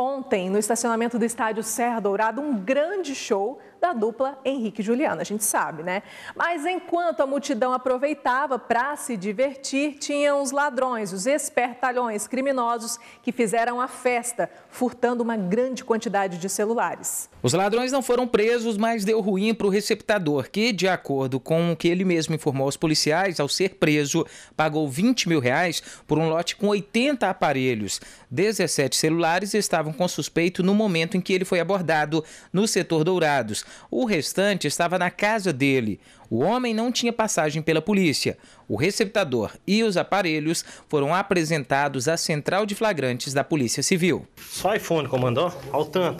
ontem, no estacionamento do estádio Serra Dourada, um grande show da dupla Henrique e Juliana, a gente sabe, né? Mas enquanto a multidão aproveitava para se divertir, tinham os ladrões, os espertalhões criminosos que fizeram a festa, furtando uma grande quantidade de celulares. Os ladrões não foram presos, mas deu ruim para o receptador, que, de acordo com o que ele mesmo informou aos policiais, ao ser preso, pagou 20 mil reais por um lote com 80 aparelhos. 17 celulares estavam estavam com suspeito no momento em que ele foi abordado no setor Dourados. O restante estava na casa dele. O homem não tinha passagem pela polícia. O receptador e os aparelhos foram apresentados à Central de Flagrantes da Polícia Civil. Só iPhone, comandou? Ao tanto.